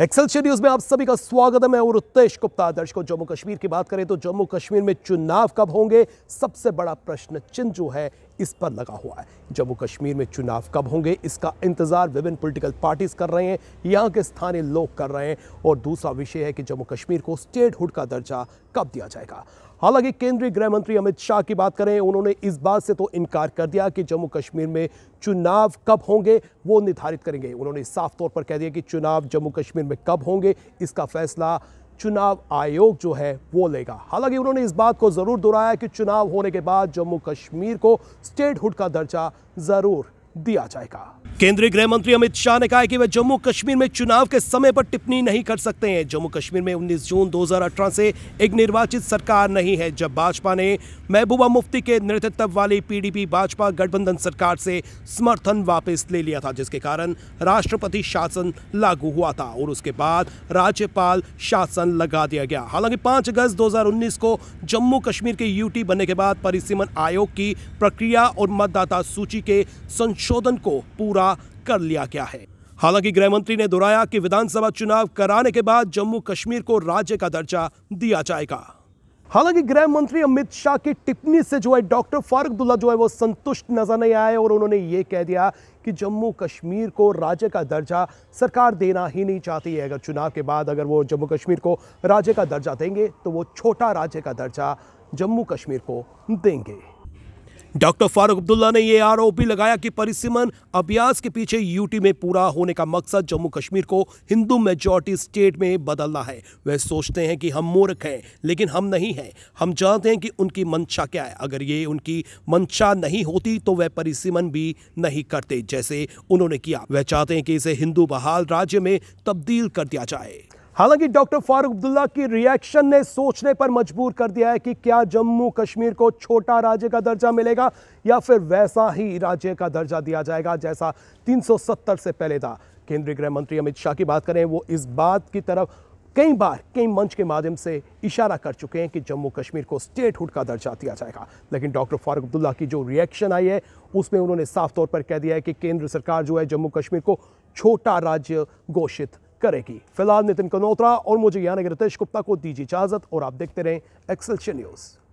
Excel शेड्यूज में आप सभी का स्वागत है मैं उत्तेश गुप्ता दर्शकों जम्मू कश्मीर की बात करें तो जम्मू कश्मीर में चुनाव कब होंगे सबसे बड़ा प्रश्न चिन्ह जो है इस पर लगा हुआ है जम्मू कश्मीर में चुनाव कब होंगे इसका इंतज़ार विभिन्न पोलिटिकल पार्टीज़ कर रहे हैं यहाँ के स्थानीय लोग कर रहे हैं और दूसरा विषय है कि जम्मू कश्मीर को स्टेट हुड का दर्जा कब दिया जाएगा हालांकि केंद्रीय गृह मंत्री अमित शाह की बात करें उन्होंने इस बात से तो इनकार कर दिया कि जम्मू कश्मीर में चुनाव कब होंगे वो निर्धारित करेंगे उन्होंने साफ तौर पर कह दिया कि चुनाव जम्मू कश्मीर में कब होंगे इसका फैसला चुनाव आयोग जो है वो लेगा हालांकि उन्होंने इस बात को ज़रूर दोहराया कि चुनाव होने के बाद जम्मू कश्मीर को स्टेटहुड का दर्जा ज़रूर दिया जाएगा केंद्रीय गृह मंत्री अमित शाह ने कहा है कि वे जम्मू कश्मीर में चुनाव के समय पर टिप्पणी नहीं कर सकते हैं जम्मू कश्मीर में 19 जून 2018 से एक निर्वाचित सरकार नहीं है जब भाजपा ने महबूबा मुफ्ती के नेतृत्व वाली पीडीपी भाजपा गठबंधन सरकार से समर्थन वापस ले लिया था जिसके कारण राष्ट्रपति शासन लागू हुआ था और उसके बाद राज्यपाल शासन लगा दिया गया हालांकि पांच अगस्त दो को जम्मू कश्मीर के यूटी बनने के बाद परिसीमन आयोग की प्रक्रिया और मतदाता सूची के संशोधन को पूरा पूरा कर लिया गया है हालांकि गृह मंत्री ने दोहराया कि विधानसभा चुनाव कराने के बाद जम्मू कश्मीर को राज्य का दर्जा दिया जाएगा हालांकि गृह मंत्री अमित शाह की टिप्पणी से जो है डॉक्टर फारूक अब्दुल्ला जो है वो संतुष्ट नजर नहीं आए और उन्होंने ये कह दिया कि जम्मू कश्मीर को राज्य का दर्जा सरकार देना ही नहीं चाहती है अगर चुनाव के बाद अगर वो जम्मू कश्मीर को राज्य का दर्जा देंगे तो वो छोटा राज्य का दर्जा जम्मू कश्मीर को देंगे डॉक्टर फारूक अब्दुल्ला ने यह आरोप भी लगाया कि परिसीमन अभ्यास के पीछे यूटी में पूरा होने का मकसद जम्मू कश्मीर को हिंदू मेजोरिटी स्टेट में बदलना है वह सोचते हैं कि हम मूर्ख हैं लेकिन हम नहीं हैं हम जानते हैं कि उनकी मंशा क्या है अगर ये उनकी मंशा नहीं होती तो वह परिसीमन भी नहीं करते जैसे उन्होंने किया वह चाहते हैं कि इसे हिंदू बहाल राज्य में तब्दील कर दिया जाए हालांकि डॉक्टर फारूक अब्दुल्ला की रिएक्शन ने सोचने पर मजबूर कर दिया है कि क्या जम्मू कश्मीर को छोटा राज्य का दर्जा मिलेगा या फिर वैसा ही राज्य का दर्जा दिया जाएगा जैसा 370 से पहले था केंद्रीय गृह मंत्री अमित शाह की बात करें वो इस बात की तरफ कई बार कई मंच के माध्यम से इशारा कर चुके हैं कि जम्मू कश्मीर को स्टेटहुड का दर्जा दिया जाएगा लेकिन डॉक्टर फारूक अब्दुल्ला की जो रिएक्शन आई है उसमें उन्होंने साफ तौर पर कह दिया है कि केंद्र सरकार जो है जम्मू कश्मीर को छोटा राज्य घोषित करेगी फिलहाल नितिन कनोत्रा और मुझे यानी रितेश गुप्ता को दीजिए इजाजत और आप देखते रहें एक्सेल न्यूज़